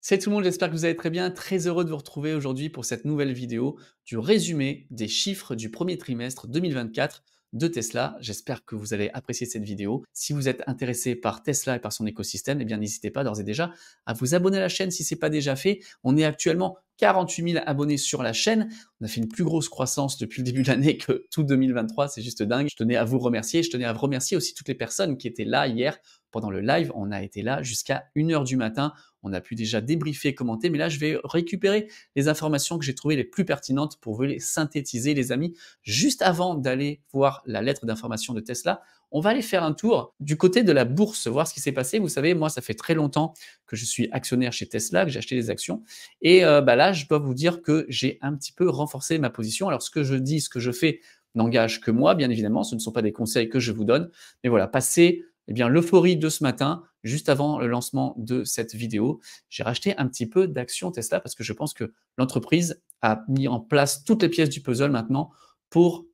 Salut tout le monde, j'espère que vous allez très bien. Très heureux de vous retrouver aujourd'hui pour cette nouvelle vidéo du résumé des chiffres du premier trimestre 2024 de Tesla. J'espère que vous allez apprécier cette vidéo. Si vous êtes intéressé par Tesla et par son écosystème, eh bien n'hésitez pas d'ores et déjà à vous abonner à la chaîne si ce n'est pas déjà fait. On est actuellement 48 000 abonnés sur la chaîne. On a fait une plus grosse croissance depuis le début de l'année que tout 2023. C'est juste dingue. Je tenais à vous remercier. Je tenais à remercier aussi toutes les personnes qui étaient là hier pendant le live. On a été là jusqu'à 1h du matin on a pu déjà débriefer, commenter, mais là, je vais récupérer les informations que j'ai trouvées les plus pertinentes pour vous les synthétiser, les amis. Juste avant d'aller voir la lettre d'information de Tesla, on va aller faire un tour du côté de la bourse, voir ce qui s'est passé. Vous savez, moi, ça fait très longtemps que je suis actionnaire chez Tesla, que j'ai acheté des actions. Et euh, bah là, je dois vous dire que j'ai un petit peu renforcé ma position. Alors, ce que je dis, ce que je fais n'engage que moi, bien évidemment. Ce ne sont pas des conseils que je vous donne. Mais voilà, passez eh bien, l'euphorie de ce matin, juste avant le lancement de cette vidéo, j'ai racheté un petit peu d'actions Tesla parce que je pense que l'entreprise a mis en place toutes les pièces du puzzle maintenant pour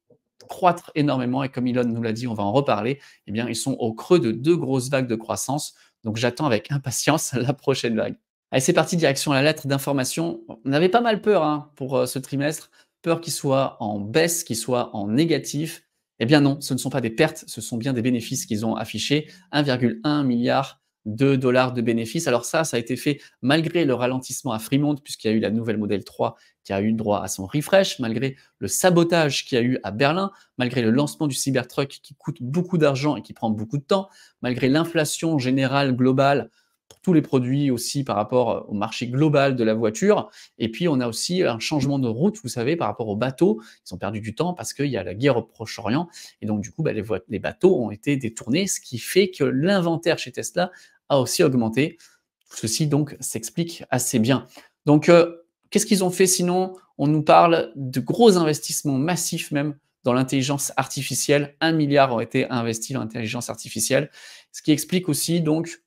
croître énormément. Et comme Elon nous l'a dit, on va en reparler. Eh bien, ils sont au creux de deux grosses vagues de croissance. Donc, j'attends avec impatience la prochaine vague. Allez, c'est parti, direction la lettre d'information. On avait pas mal peur hein, pour euh, ce trimestre. Peur qu'il soit en baisse, qu'il soit en négatif. Eh bien non, ce ne sont pas des pertes, ce sont bien des bénéfices qu'ils ont affichés, 1,1 milliard de dollars de bénéfices. Alors ça, ça a été fait malgré le ralentissement à Fremont, puisqu'il y a eu la nouvelle modèle 3 qui a eu droit à son refresh, malgré le sabotage qu'il y a eu à Berlin, malgré le lancement du Cybertruck qui coûte beaucoup d'argent et qui prend beaucoup de temps, malgré l'inflation générale globale pour tous les produits aussi par rapport euh, au marché global de la voiture. Et puis, on a aussi euh, un changement de route, vous savez, par rapport aux bateaux. Ils ont perdu du temps parce qu'il y a la guerre au Proche-Orient. Et donc, du coup, bah, les, les bateaux ont été détournés, ce qui fait que l'inventaire chez Tesla a aussi augmenté. ceci, donc, s'explique assez bien. Donc, euh, qu'est-ce qu'ils ont fait sinon On nous parle de gros investissements massifs même dans l'intelligence artificielle. Un milliard ont été investis dans l'intelligence artificielle, ce qui explique aussi donc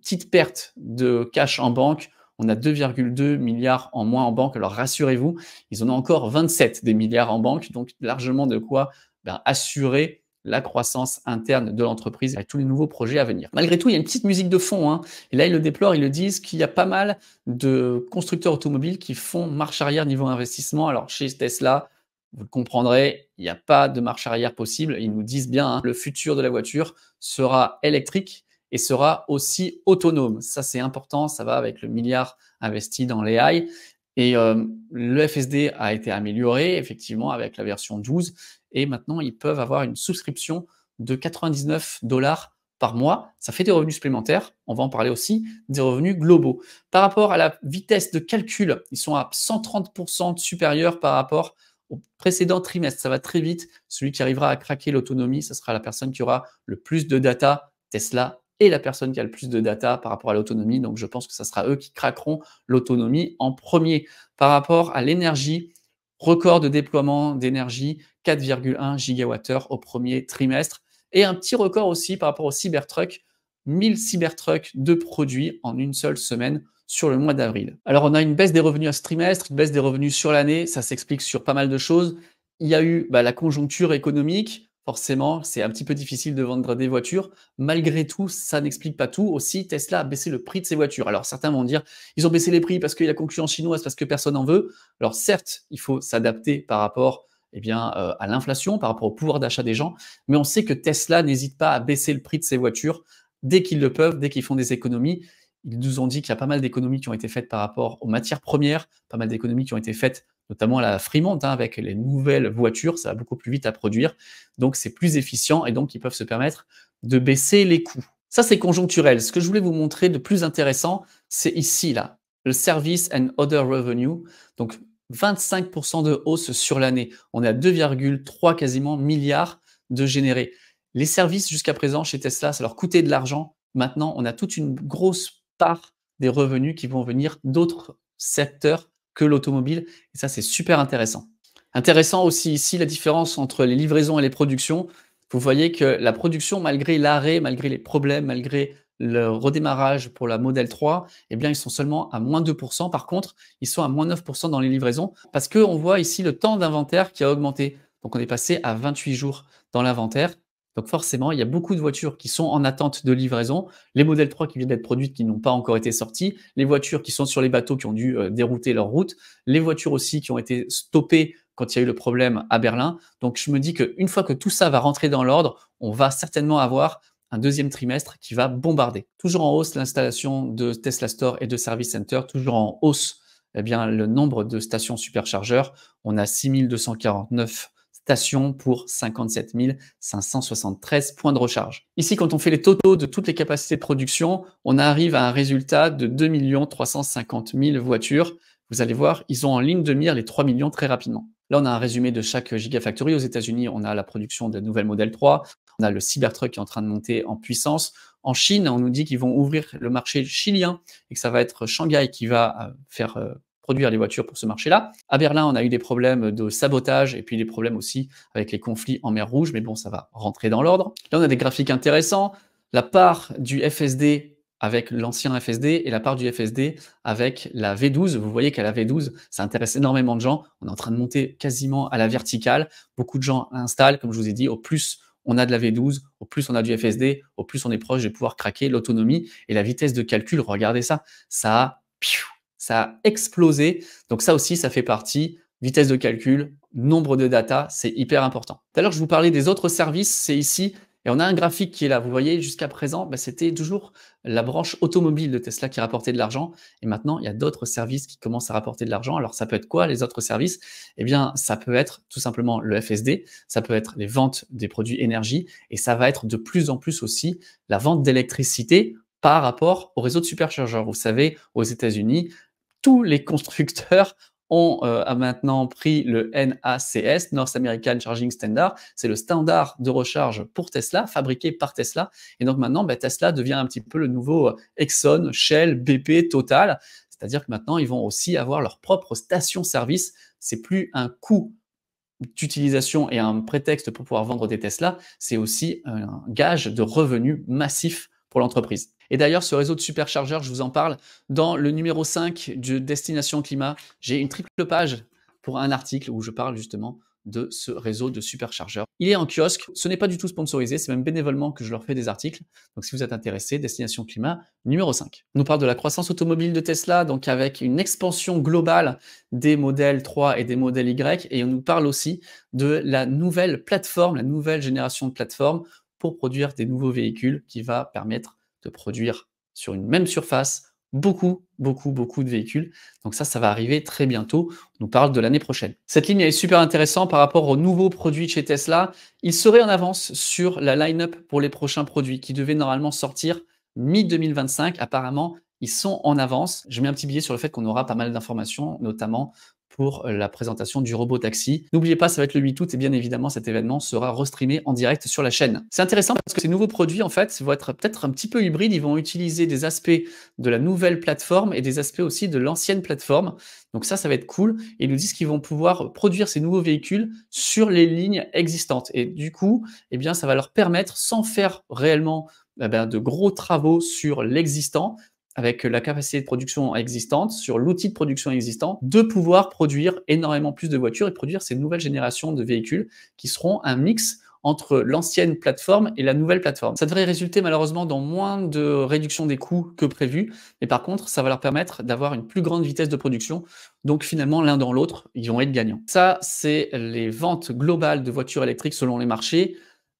petite perte de cash en banque. On a 2,2 milliards en moins en banque. Alors rassurez-vous, ils en ont encore 27 des milliards en banque, donc largement de quoi ben, assurer la croissance interne de l'entreprise avec tous les nouveaux projets à venir. Malgré tout, il y a une petite musique de fond. Hein. Et là, ils le déplorent, ils le disent qu'il y a pas mal de constructeurs automobiles qui font marche arrière niveau investissement. Alors chez Tesla, vous le comprendrez, il n'y a pas de marche arrière possible. Ils nous disent bien, hein, le futur de la voiture sera électrique et sera aussi autonome. Ça, c'est important. Ça va avec le milliard investi dans l'AI. Et euh, le FSD a été amélioré, effectivement, avec la version 12. Et maintenant, ils peuvent avoir une souscription de 99 dollars par mois. Ça fait des revenus supplémentaires. On va en parler aussi, des revenus globaux. Par rapport à la vitesse de calcul, ils sont à 130% supérieurs par rapport au précédent trimestre. Ça va très vite. Celui qui arrivera à craquer l'autonomie, ce sera la personne qui aura le plus de data Tesla et la personne qui a le plus de data par rapport à l'autonomie. Donc, je pense que ce sera eux qui craqueront l'autonomie en premier. Par rapport à l'énergie, record de déploiement d'énergie, 4,1 gigawatt-heure au premier trimestre. Et un petit record aussi par rapport au Cybertruck, 1000 Cybertruck de produits en une seule semaine sur le mois d'avril. Alors on a une baisse des revenus à ce trimestre, une baisse des revenus sur l'année, ça s'explique sur pas mal de choses. Il y a eu bah, la conjoncture économique, forcément, c'est un petit peu difficile de vendre des voitures. Malgré tout, ça n'explique pas tout. Aussi, Tesla a baissé le prix de ses voitures. Alors, certains vont dire, ils ont baissé les prix parce qu'il y a la concurrence chinoise, parce que personne n'en veut. Alors, certes, il faut s'adapter par rapport eh bien, euh, à l'inflation, par rapport au pouvoir d'achat des gens, mais on sait que Tesla n'hésite pas à baisser le prix de ses voitures dès qu'ils le peuvent, dès qu'ils font des économies. Ils nous ont dit qu'il y a pas mal d'économies qui ont été faites par rapport aux matières premières, pas mal d'économies qui ont été faites notamment la Fremont, hein, avec les nouvelles voitures, ça va beaucoup plus vite à produire, donc c'est plus efficient et donc ils peuvent se permettre de baisser les coûts. Ça, c'est conjoncturel. Ce que je voulais vous montrer de plus intéressant, c'est ici, là, le service and other revenue, donc 25% de hausse sur l'année. On est à 2,3 quasiment milliards de générés. Les services jusqu'à présent chez Tesla, ça leur coûtait de l'argent. Maintenant, on a toute une grosse part des revenus qui vont venir d'autres secteurs que l'automobile. Et ça, c'est super intéressant. Intéressant aussi ici la différence entre les livraisons et les productions. Vous voyez que la production, malgré l'arrêt, malgré les problèmes, malgré le redémarrage pour la modèle 3, eh bien, ils sont seulement à moins 2%. Par contre, ils sont à moins 9% dans les livraisons parce qu'on voit ici le temps d'inventaire qui a augmenté. Donc, on est passé à 28 jours dans l'inventaire. Donc forcément, il y a beaucoup de voitures qui sont en attente de livraison, les modèles 3 qui viennent d'être produits, qui n'ont pas encore été sortis. les voitures qui sont sur les bateaux qui ont dû euh, dérouter leur route, les voitures aussi qui ont été stoppées quand il y a eu le problème à Berlin. Donc je me dis qu'une fois que tout ça va rentrer dans l'ordre, on va certainement avoir un deuxième trimestre qui va bombarder. Toujours en hausse l'installation de Tesla Store et de Service Center, toujours en hausse eh bien, le nombre de stations superchargeurs. On a 6249 station pour 57 573 points de recharge. Ici, quand on fait les totaux de toutes les capacités de production, on arrive à un résultat de 2 350 000 voitures. Vous allez voir, ils ont en ligne de mire les 3 millions très rapidement. Là, on a un résumé de chaque Gigafactory. Aux États-Unis, on a la production de nouvelles modèles 3. On a le Cybertruck qui est en train de monter en puissance. En Chine, on nous dit qu'ils vont ouvrir le marché chilien et que ça va être Shanghai qui va euh, faire euh, produire les voitures pour ce marché-là. À Berlin, on a eu des problèmes de sabotage et puis des problèmes aussi avec les conflits en mer Rouge, mais bon, ça va rentrer dans l'ordre. Là, on a des graphiques intéressants. La part du FSD avec l'ancien FSD et la part du FSD avec la V12. Vous voyez qu'à la V12, ça intéresse énormément de gens. On est en train de monter quasiment à la verticale. Beaucoup de gens installent, comme je vous ai dit, au plus on a de la V12, au plus on a du FSD, au plus on est proche de pouvoir craquer l'autonomie et la vitesse de calcul. Regardez ça, ça a ça a explosé. Donc ça aussi, ça fait partie vitesse de calcul, nombre de data, c'est hyper important. Tout à l'heure, je vous parlais des autres services, c'est ici. Et on a un graphique qui est là. Vous voyez, jusqu'à présent, bah, c'était toujours la branche automobile de Tesla qui rapportait de l'argent. Et maintenant, il y a d'autres services qui commencent à rapporter de l'argent. Alors, ça peut être quoi, les autres services Eh bien, ça peut être tout simplement le FSD, ça peut être les ventes des produits énergie, et ça va être de plus en plus aussi la vente d'électricité par rapport au réseau de superchargeurs. Vous savez, aux États-Unis, tous les constructeurs ont euh, maintenant pris le NACS, North American Charging Standard. C'est le standard de recharge pour Tesla, fabriqué par Tesla. Et donc maintenant, ben, Tesla devient un petit peu le nouveau euh, Exxon, Shell, BP, Total. C'est-à-dire que maintenant, ils vont aussi avoir leur propre station-service. C'est plus un coût d'utilisation et un prétexte pour pouvoir vendre des Tesla, c'est aussi un gage de revenus massif pour l'entreprise. Et d'ailleurs, ce réseau de superchargeurs, je vous en parle dans le numéro 5 de Destination Climat. J'ai une triple page pour un article où je parle justement de ce réseau de superchargeurs. Il est en kiosque, ce n'est pas du tout sponsorisé, c'est même bénévolement que je leur fais des articles. Donc si vous êtes intéressé, Destination Climat numéro 5. On nous parle de la croissance automobile de Tesla, donc avec une expansion globale des modèles 3 et des modèles Y, et on nous parle aussi de la nouvelle plateforme, la nouvelle génération de plateforme pour produire des nouveaux véhicules qui va permettre de produire sur une même surface beaucoup, beaucoup, beaucoup de véhicules. Donc ça, ça va arriver très bientôt. On nous parle de l'année prochaine. Cette ligne, est super intéressante par rapport aux nouveaux produits chez Tesla. Ils seraient en avance sur la line-up pour les prochains produits qui devaient normalement sortir mi-2025. Apparemment, ils sont en avance. Je mets un petit billet sur le fait qu'on aura pas mal d'informations, notamment pour euh, la présentation du robot taxi. N'oubliez pas, ça va être le 8 août et bien évidemment, cet événement sera restreamé en direct sur la chaîne. C'est intéressant parce que ces nouveaux produits, en fait, vont être peut-être un petit peu hybrides. Ils vont utiliser des aspects de la nouvelle plateforme et des aspects aussi de l'ancienne plateforme. Donc ça, ça va être cool. Et ils nous disent qu'ils vont pouvoir produire ces nouveaux véhicules sur les lignes existantes. Et du coup, eh bien, ça va leur permettre, sans faire réellement eh ben, de gros travaux sur l'existant, avec la capacité de production existante, sur l'outil de production existant, de pouvoir produire énormément plus de voitures et produire ces nouvelles générations de véhicules qui seront un mix entre l'ancienne plateforme et la nouvelle plateforme. Ça devrait résulter malheureusement dans moins de réduction des coûts que prévu, mais par contre, ça va leur permettre d'avoir une plus grande vitesse de production. Donc finalement, l'un dans l'autre, ils vont être gagnants. Ça, c'est les ventes globales de voitures électriques selon les marchés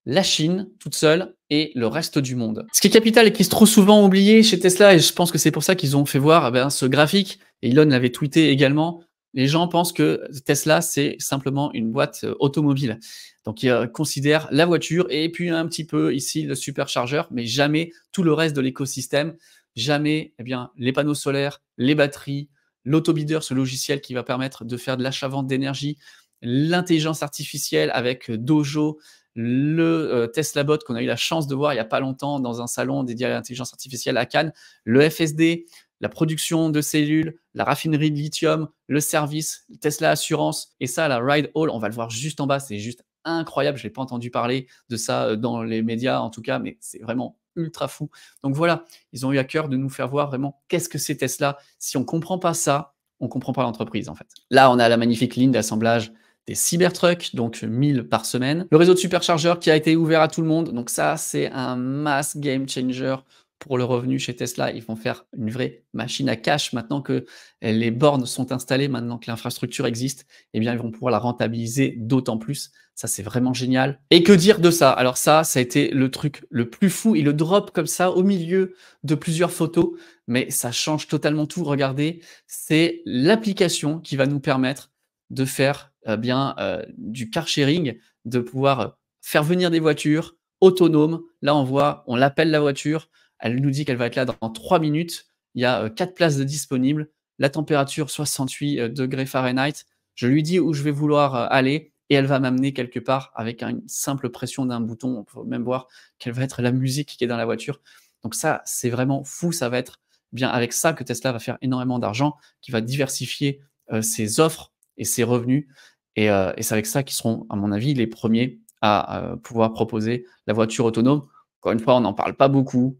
la Chine toute seule et le reste du monde. Ce qui est capital et qui est trop souvent oublié chez Tesla, et je pense que c'est pour ça qu'ils ont fait voir eh ben ce graphique, et Elon l'avait tweeté également, les gens pensent que Tesla, c'est simplement une boîte euh, automobile. Donc, ils euh, considèrent la voiture et puis un petit peu ici le superchargeur, mais jamais tout le reste de l'écosystème, jamais eh bien, les panneaux solaires, les batteries, l'autobider, ce logiciel qui va permettre de faire de l'achat-vente d'énergie, l'intelligence artificielle avec Dojo, le euh, Tesla Bot qu'on a eu la chance de voir il n'y a pas longtemps dans un salon dédié à l'intelligence artificielle à Cannes, le FSD, la production de cellules, la raffinerie de lithium, le service, Tesla Assurance, et ça, la Ride Hall, on va le voir juste en bas, c'est juste incroyable, je n'ai pas entendu parler de ça euh, dans les médias en tout cas, mais c'est vraiment ultra fou. Donc voilà, ils ont eu à cœur de nous faire voir vraiment qu'est-ce que c'est Tesla. Si on ne comprend pas ça, on ne comprend pas l'entreprise en fait. Là, on a la magnifique ligne d'assemblage Cybertruck, donc 1000 par semaine. Le réseau de superchargeurs qui a été ouvert à tout le monde. Donc ça, c'est un mass game changer pour le revenu chez Tesla. Ils vont faire une vraie machine à cash maintenant que les bornes sont installées, maintenant que l'infrastructure existe. Eh bien, ils vont pouvoir la rentabiliser d'autant plus. Ça, c'est vraiment génial. Et que dire de ça Alors ça, ça a été le truc le plus fou. Il le drop comme ça au milieu de plusieurs photos, mais ça change totalement tout. Regardez, c'est l'application qui va nous permettre de faire eh bien euh, du car sharing, de pouvoir faire venir des voitures autonomes. Là, on voit, on l'appelle la voiture, elle nous dit qu'elle va être là dans trois minutes. Il y a euh, quatre places disponibles, la température 68 euh, degrés Fahrenheit. Je lui dis où je vais vouloir aller et elle va m'amener quelque part avec une simple pression d'un bouton. On peut même voir quelle va être la musique qui est dans la voiture. Donc ça, c'est vraiment fou. Ça va être eh bien avec ça que Tesla va faire énormément d'argent, qui va diversifier ses offres et ses revenus. Euh, et, c'est avec ça qu'ils seront, à mon avis, les premiers à euh, pouvoir proposer la voiture autonome. Encore une fois, on n'en parle pas beaucoup.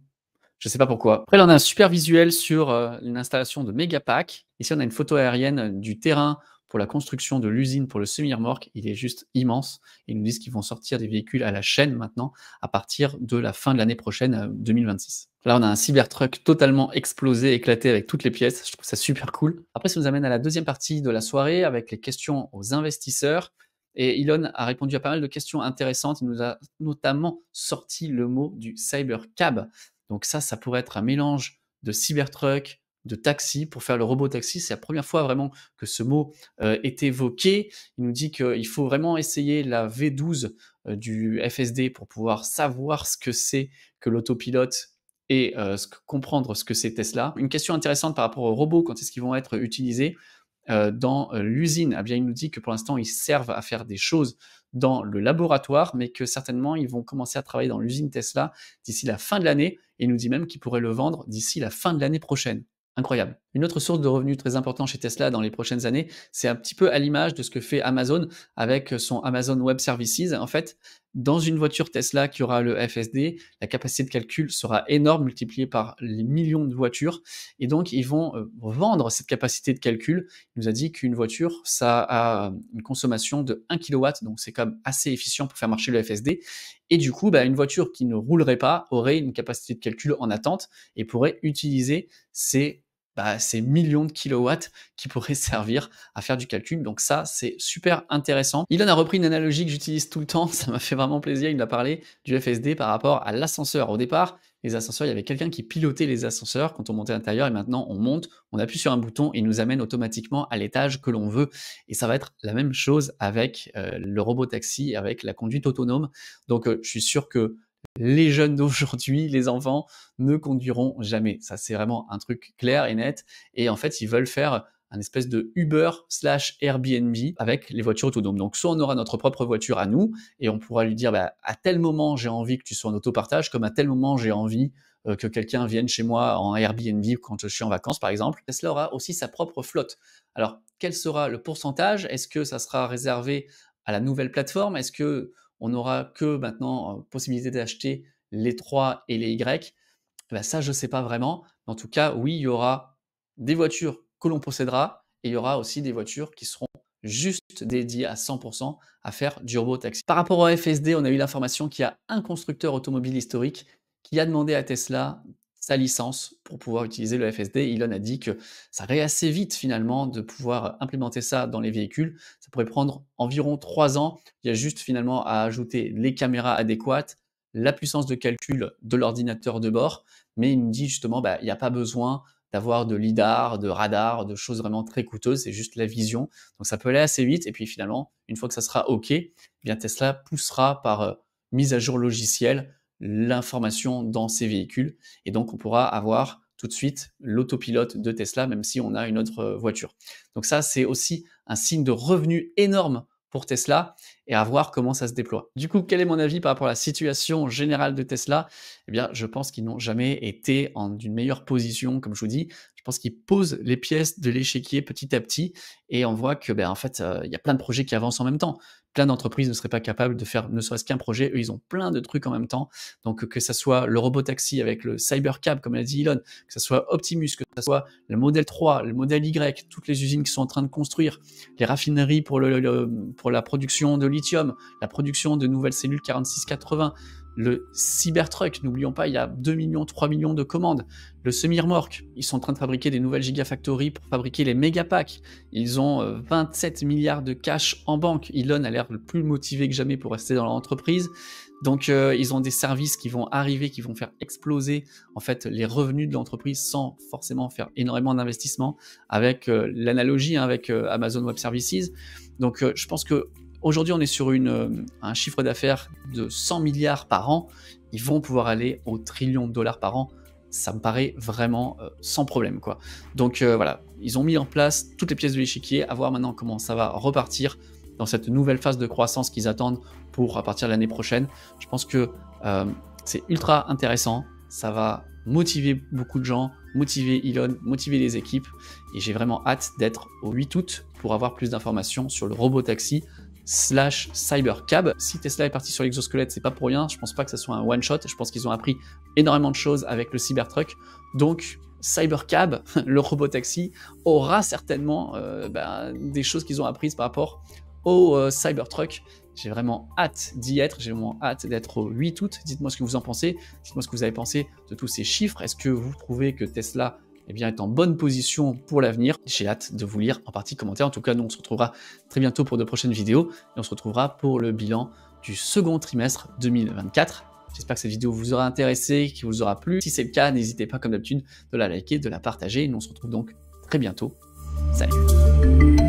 Je ne sais pas pourquoi. Après, là, on a un super visuel sur euh, une l'installation de pack Ici, on a une photo aérienne du terrain pour la construction de l'usine pour le semi-remorque, il est juste immense. Ils nous disent qu'ils vont sortir des véhicules à la chaîne maintenant à partir de la fin de l'année prochaine, 2026. Euh, Là, on a un Cybertruck totalement explosé, éclaté avec toutes les pièces. Je trouve ça super cool. Après, ça nous amène à la deuxième partie de la soirée avec les questions aux investisseurs. Et Elon a répondu à pas mal de questions intéressantes. Il nous a notamment sorti le mot du cybercab. Donc ça, ça pourrait être un mélange de Cybertruck, de taxi pour faire le robot taxi. C'est la première fois vraiment que ce mot euh, est évoqué. Il nous dit qu'il faut vraiment essayer la V12 euh, du FSD pour pouvoir savoir ce que c'est que l'autopilote et euh, comprendre ce que c'est Tesla. Une question intéressante par rapport aux robots, quand est-ce qu'ils vont être utilisés dans l'usine eh il nous dit que pour l'instant, ils servent à faire des choses dans le laboratoire, mais que certainement, ils vont commencer à travailler dans l'usine Tesla d'ici la fin de l'année. Et il nous dit même qu'ils pourraient le vendre d'ici la fin de l'année prochaine. Incroyable. Une autre source de revenus très importante chez Tesla dans les prochaines années, c'est un petit peu à l'image de ce que fait Amazon avec son Amazon Web Services. En fait, dans une voiture Tesla qui aura le FSD, la capacité de calcul sera énorme, multipliée par les millions de voitures. Et donc, ils vont euh, vendre cette capacité de calcul. Il nous a dit qu'une voiture, ça a euh, une consommation de 1 kW, donc c'est quand même assez efficient pour faire marcher le FSD. Et du coup, bah, une voiture qui ne roulerait pas aurait une capacité de calcul en attente et pourrait utiliser ces bah, ces millions de kilowatts qui pourraient servir à faire du calcul. Donc ça, c'est super intéressant. Il en a repris une analogie que j'utilise tout le temps. Ça m'a fait vraiment plaisir. Il a parlé du FSD par rapport à l'ascenseur. Au départ, les ascenseurs, il y avait quelqu'un qui pilotait les ascenseurs quand on montait à l'intérieur et maintenant on monte, on appuie sur un bouton et il nous amène automatiquement à l'étage que l'on veut. Et ça va être la même chose avec euh, le robot taxi, avec la conduite autonome. Donc euh, je suis sûr que les jeunes d'aujourd'hui, les enfants, ne conduiront jamais. Ça, c'est vraiment un truc clair et net. Et en fait, ils veulent faire un espèce de Uber slash Airbnb avec les voitures autonomes. Donc, soit on aura notre propre voiture à nous et on pourra lui dire, bah, à tel moment, j'ai envie que tu sois en autopartage, comme à tel moment, j'ai envie euh, que quelqu'un vienne chez moi en Airbnb quand je suis en vacances, par exemple. Tesla aura aussi sa propre flotte. Alors, quel sera le pourcentage Est-ce que ça sera réservé à la nouvelle plateforme Est-ce que on n'aura que maintenant euh, possibilité d'acheter les 3 et les Y. Ben, ça, je ne sais pas vraiment. En tout cas, oui, il y aura des voitures que l'on possédera et il y aura aussi des voitures qui seront juste dédiées à 100% à faire du taxi. Par rapport au FSD, on a eu l'information qu'il y a un constructeur automobile historique qui a demandé à Tesla sa licence pour pouvoir utiliser le FSD. Elon a dit que ça irait assez vite finalement de pouvoir implémenter ça dans les véhicules. Ça pourrait prendre environ trois ans. Il y a juste finalement à ajouter les caméras adéquates, la puissance de calcul de l'ordinateur de bord. Mais il me dit justement, bah, il n'y a pas besoin d'avoir de lidar, de radar, de choses vraiment très coûteuses, c'est juste la vision. Donc ça peut aller assez vite. Et puis finalement, une fois que ça sera OK, eh bien Tesla poussera par euh, mise à jour logicielle l'information dans ces véhicules. Et donc, on pourra avoir tout de suite l'autopilote de Tesla, même si on a une autre euh, voiture. Donc ça, c'est aussi un signe de revenu énorme pour Tesla et à voir comment ça se déploie. Du coup, quel est mon avis par rapport à la situation générale de Tesla Eh bien, je pense qu'ils n'ont jamais été en une meilleure position, comme je vous dis je pense qu'ils posent les pièces de l'échiquier petit à petit et on voit que, ben, en fait, euh, il y a plein de projets qui avancent en même temps. Plein d'entreprises ne seraient pas capables de faire ne serait-ce qu'un projet. Eux, ils ont plein de trucs en même temps. Donc, que ce soit le robot taxi avec le Cybercab, comme l'a dit Elon, que ce soit Optimus, que ce soit le modèle 3, le modèle Y, toutes les usines qui sont en train de construire, les raffineries pour, pour la production de lithium, la production de nouvelles cellules 4680, le Cybertruck, n'oublions pas, il y a 2 millions, 3 millions de commandes. Le semi-remorque, ils sont en train de fabriquer des nouvelles gigafactories pour fabriquer les mégapacks. Ils ont 27 euh, milliards de cash en banque. Elon a l'air le plus motivé que jamais pour rester dans l'entreprise. Donc euh, ils ont des services qui vont arriver, qui vont faire exploser en fait les revenus de l'entreprise sans forcément faire énormément d'investissements avec euh, l'analogie hein, avec Amazon Web Services. Donc je pense que Aujourd'hui, on est sur euh, un chiffre d'affaires de 100 milliards par an. Ils vont pouvoir aller au trillion de dollars par an. Ça me paraît vraiment euh, sans problème, quoi. Donc euh, voilà, ils ont mis en place toutes les pièces de l'échiquier. À voir maintenant comment ça va repartir dans cette nouvelle phase de croissance qu'ils attendent pour à partir de l'année prochaine. Je pense que c'est ultra intéressant. Ça va motiver beaucoup de gens, motiver Elon, motiver les équipes. Et j'ai vraiment hâte d'être au 8 août pour avoir plus d'informations sur le robot taxi slash cybercab. Si Tesla est parti sur l'exosquelette, c'est pas pour rien. Je pense pas que ce soit un one shot. Je pense qu'ils ont appris énormément de choses avec le Cybertruck. Donc, Cybercab, le robot taxi, aura certainement euh, bah, des choses qu'ils ont apprises par rapport au euh, Cybertruck. J'ai vraiment hâte d'y être, j'ai vraiment hâte d'être au 8 août. Dites-moi ce que vous en pensez, dites-moi ce que vous avez pensé de tous ces chiffres. Est-ce que vous trouvez que Tesla eh bien, est en bonne position pour l'avenir. J'ai hâte de vous lire en partie commentaire. En tout cas, nous, on se retrouvera très bientôt pour de prochaines vidéos et on se retrouvera pour le bilan du second trimestre 2024. J'espère que cette vidéo vous aura intéressé, qu'il vous aura plu. Si c'est le cas, n'hésitez pas, comme d'habitude, de la liker, de la partager. Et on se retrouve donc très bientôt. Salut